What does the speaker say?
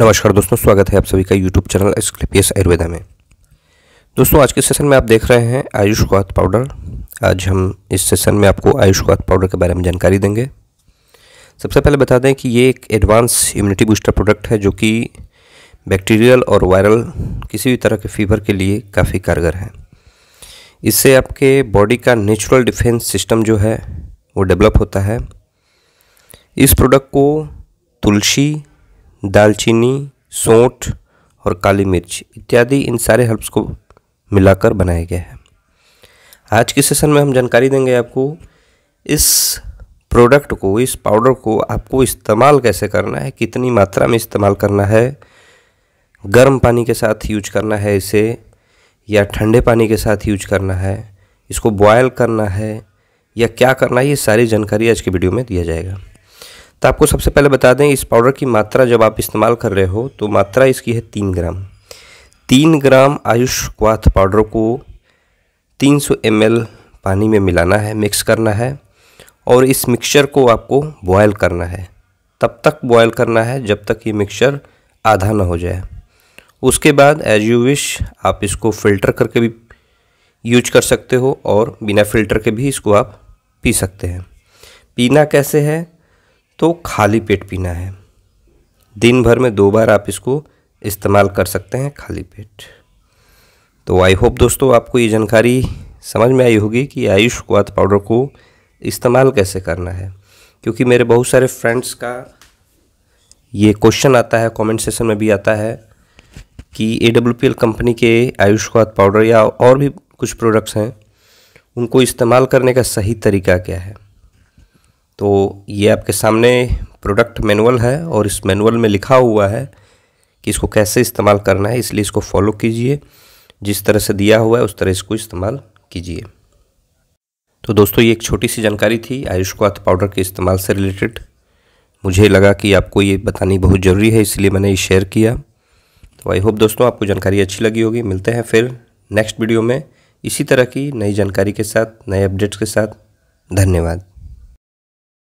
नमस्कार दोस्तों स्वागत है आप सभी का यूट्यूब चैनल एक्सक्लिपियस आयुर्वेदा में दोस्तों आज के सेशन में आप देख रहे हैं आयुष क्वाथ पाउडर आज हम इस सेशन में आपको आयुष क्वाथ पाउडर के बारे में जानकारी देंगे सबसे पहले बता दें कि ये एक एडवांस इम्यूनिटी बूस्टर प्रोडक्ट है जो कि बैक्टीरियल और वायरल किसी भी तरह के फीवर के लिए काफ़ी कारगर है इससे आपके बॉडी का नेचुरल डिफेंस सिस्टम जो है वो डेवलप होता है इस प्रोडक्ट को तुलसी दालचीनी सौठ और काली मिर्च इत्यादि इन सारे हर्ब्स को मिलाकर बनाया गया है आज के सेशन में हम जानकारी देंगे आपको इस प्रोडक्ट को इस पाउडर को आपको इस्तेमाल कैसे करना है कितनी मात्रा में इस्तेमाल करना है गर्म पानी के साथ यूज करना है इसे या ठंडे पानी के साथ यूज करना है इसको बॉयल करना है या क्या करना है ये सारी जानकारी आज के वीडियो में दिया जाएगा तो आपको सबसे पहले बता दें इस पाउडर की मात्रा जब आप इस्तेमाल कर रहे हो तो मात्रा इसकी है तीन ग्राम तीन ग्राम आयुष क्वाथ पाउडर को 300 सौ पानी में मिलाना है मिक्स करना है और इस मिक्सचर को आपको बॉयल करना है तब तक बॉयल करना है जब तक ये मिक्सचर आधा ना हो जाए उसके बाद एज यू विश आप इसको फ़िल्टर करके भी यूज कर सकते हो और बिना फ़िल्टर के भी इसको आप पी सकते हैं पीना कैसे है तो खाली पेट पीना है दिन भर में दो बार आप इसको इस्तेमाल कर सकते हैं खाली पेट तो आई होप दोस्तों आपको ये जानकारी समझ में आई होगी कि आयुष क्वाथ पाउडर को इस्तेमाल कैसे करना है क्योंकि मेरे बहुत सारे फ्रेंड्स का ये क्वेश्चन आता है कमेंट सेशन में भी आता है कि ए कंपनी के आयुष क्वाथ पाउडर या और भी कुछ प्रोडक्ट्स हैं उनको इस्तेमाल करने का सही तरीका क्या है तो ये आपके सामने प्रोडक्ट मैनुअल है और इस मैनुअल में लिखा हुआ है कि इसको कैसे इस्तेमाल करना है इसलिए इसको फॉलो कीजिए जिस तरह से दिया हुआ है उस तरह इसको इस्तेमाल कीजिए तो दोस्तों ये एक छोटी सी जानकारी थी आयुष्कात पाउडर के इस्तेमाल से रिलेटेड मुझे लगा कि आपको ये बतानी बहुत ज़रूरी है इसलिए मैंने ये शेयर किया तो आई होप दोस्तों आपको जानकारी अच्छी लगी होगी मिलते हैं फिर नेक्स्ट वीडियो में इसी तरह की नई जानकारी के साथ नए अपडेट्स के साथ धन्यवाद